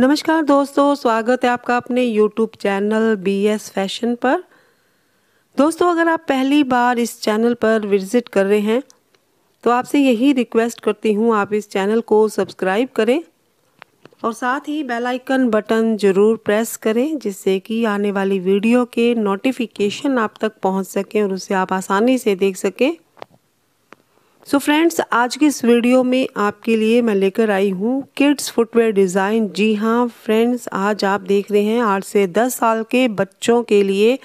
नमस्कार दोस्तों स्वागत है आपका अपने YouTube channel B S Fashion पर दोस्तों अगर आप पहली बार इस चैनल पर विजिट कर रहे हैं तो आपसे यही रिक्वेस्ट करती हूँ आप इस चैनल को सब्सक्राइब करें और साथ ही बेल आइकन बटन ज़रूर प्रेस करें जिससे कि आने वाली वीडियो के नोटिफिकेशन आप तक पहुँच सकें और उसे आप आसानी से देख सकें सो so फ्रेंड्स आज के इस वीडियो में आपके लिए मैं लेकर आई हूँ किड्स फुटवेयर डिज़ाइन जी हाँ फ्रेंड्स आज आप देख रहे हैं आठ से दस साल के बच्चों के लिए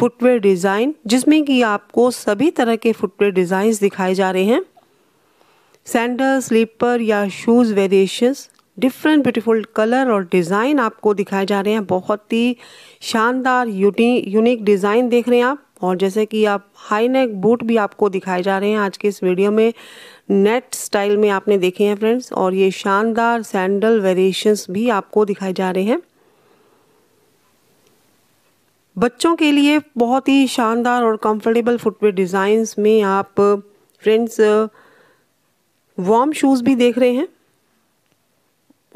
फुटवेयर डिज़ाइन जिसमें कि आपको सभी तरह के फुटवेयर डिज़ाइन दिखाए जा रहे हैं सैंडल स्लीपर या shoes variations different beautiful colour और डिज़ाइन आपको दिखाए जा रहे हैं बहुत ही शानदार यूनिक डिज़ाइन देख रहे हैं आप और जैसे कि आप हाई नेक बूट भी आपको दिखाए जा रहे हैं आज के इस वीडियो में नेट स्टाइल में आपने देखे हैं फ्रेंड्स और ये शानदार सैंडल वेरिएशंस भी आपको दिखाए जा रहे हैं बच्चों के लिए बहुत ही शानदार और कंफर्टेबल फुटवेयर डिज़ाइंस में आप फ्रेंड्स वार्म शूज़ भी देख रहे हैं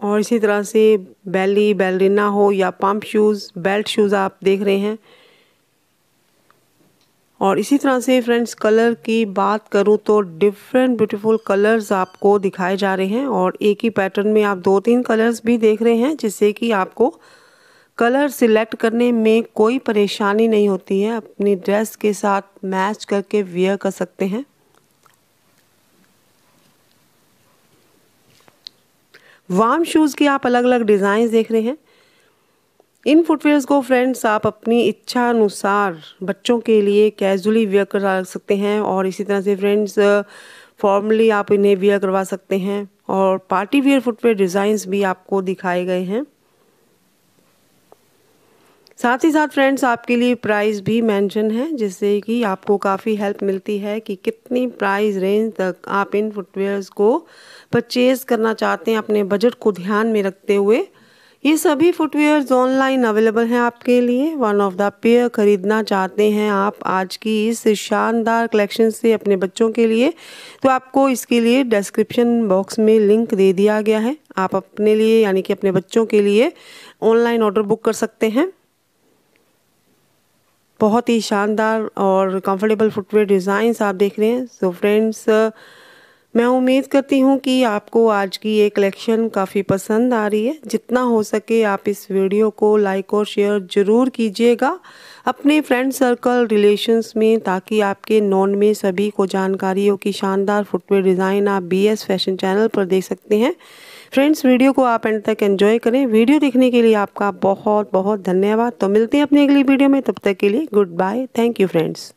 और इसी तरह से बेली बेलरिना हो या पंप शूज़ बेल्ट शूज़ आप देख रहे हैं और इसी तरह से फ्रेंड्स कलर की बात करूँ तो डिफरेंट ब्यूटीफुल कलर्स आपको दिखाए जा रहे हैं और एक ही पैटर्न में आप दो तीन कलर्स भी देख रहे हैं जिससे कि आपको कलर सिलेक्ट करने में कोई परेशानी नहीं होती है अपनी ड्रेस के साथ मैच करके वियर कर सकते हैं वार्म शूज़ की आप अलग अलग डिज़ाइन देख रहे हैं इन फुटवेयर्स को फ्रेंड्स आप अपनी इच्छा अनुसार बच्चों के लिए कैजुअली वेयर करा सकते हैं और इसी तरह से फ्रेंड्स फॉर्मली आप इन्हें वेयर करवा सकते हैं और पार्टी वेयर फुटवेयर डिज़ाइंस भी आपको दिखाए गए हैं साथ ही साथ फ्रेंड्स आपके लिए प्राइस भी मेंशन है जिससे कि आपको काफ़ी हेल्प मिलती है कि कितनी प्राइस रेंज तक आप इन फुटवेयर्स को परचेज़ करना चाहते हैं अपने बजट को ध्यान में रखते हुए ये सभी फुटवेयर्स ऑनलाइन अवेलेबल हैं आपके लिए वन ऑफ द पेयर खरीदना चाहते हैं आप आज की इस शानदार कलेक्शन से अपने बच्चों के लिए तो आपको इसके लिए डिस्क्रिप्शन बॉक्स में लिंक दे दिया गया है आप अपने लिए यानी कि अपने बच्चों के लिए ऑनलाइन ऑर्डर बुक कर सकते हैं बहुत ही शानदार और कंफर्टेबल फुटवेयर डिज़ाइंस आप देख रहे हैं सो so फ्रेंड्स मैं उम्मीद करती हूँ कि आपको आज की ये कलेक्शन काफ़ी पसंद आ रही है जितना हो सके आप इस वीडियो को लाइक और शेयर ज़रूर कीजिएगा अपने फ्रेंड सर्कल रिलेशंस में ताकि आपके नॉन में सभी को जानकारी हो कि शानदार फुटवेयर डिज़ाइन आप बीएस फैशन चैनल पर देख सकते हैं फ्रेंड्स वीडियो को आप एंड तक एंजॉय करें वीडियो देखने के लिए आपका बहुत बहुत धन्यवाद तो मिलते हैं अपनी अगली वीडियो में तब तक के लिए goodbye thank you friends